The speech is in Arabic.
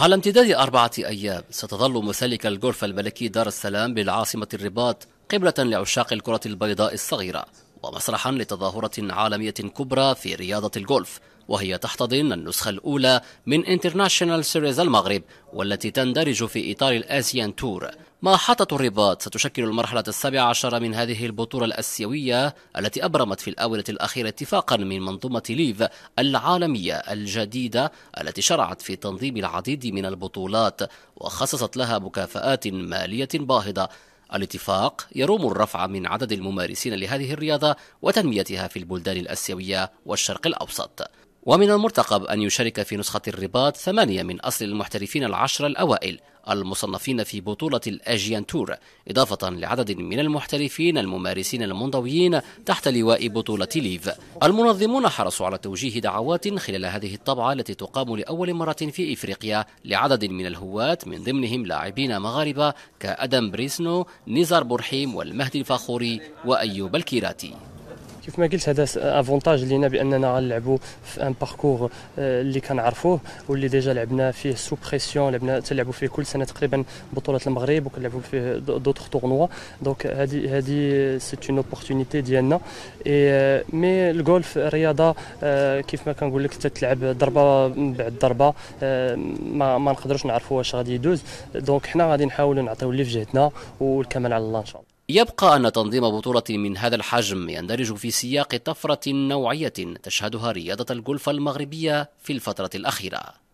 على امتداد أربعة أيام ستظل مسالك الجولف الملكي دار السلام بالعاصمة الرباط قبلة لعشاق الكرة البيضاء الصغيرة ومسرحا لتظاهرة عالمية كبرى في رياضة الجولف وهي تحتضن النسخة الأولى من انترناشنال سيريز المغرب والتي تندرج في إطار الآسيان تور محطة الرباط ستشكل المرحلة السابعة عشر من هذه البطولة الأسيوية التي أبرمت في الآونة الأخيرة اتفاقا من منظومة ليف العالمية الجديدة التي شرعت في تنظيم العديد من البطولات وخصصت لها مكافآت مالية باهظة الاتفاق يروم الرفع من عدد الممارسين لهذه الرياضة وتنميتها في البلدان الأسيوية والشرق الأوسط ومن المرتقب أن يشارك في نسخة الرباط ثمانية من أصل المحترفين العشرة الأوائل المصنفين في بطولة الأجيان تور إضافة لعدد من المحترفين الممارسين المنضويين تحت لواء بطولة ليف المنظمون حرصوا على توجيه دعوات خلال هذه الطبعة التي تقام لأول مرة في إفريقيا لعدد من الهواة من ضمنهم لاعبين مغاربة كأدم بريسنو نزار برحيم والمهدي الفاخوري وأيوب الكيراتي كيف ما قلت هذا افونتاج لينا باننا غنلعبوا في ان آه، باركور اللي كنعرفوه واللي ديجا لعبنا فيه سو بريسيون لعبنا تلعبوا فيه كل سنه تقريبا بطوله المغرب وكنلعبوا فيه دوطخ تورنوا دونك هذه هذه سيت اون اوبورتونيتي ديالنا اي مي الجولف رياضه آه، كيف ما كنقول لك تتلعب ضربه بعد ضربه آه، ما, ما نقدروش نعرفوا واش غادي يدوز دونك حنا غادي نحاولوا نعطيو اللي في جهتنا والكمال على الله ان شاء الله يبقى أن تنظيم بطولة من هذا الحجم يندرج في سياق طفرة نوعية تشهدها رياضة الجولف المغربية في الفترة الأخيرة